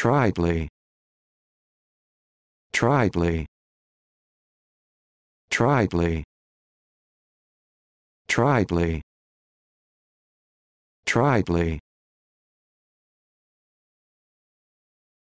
tritely tritely tritely tritely tritely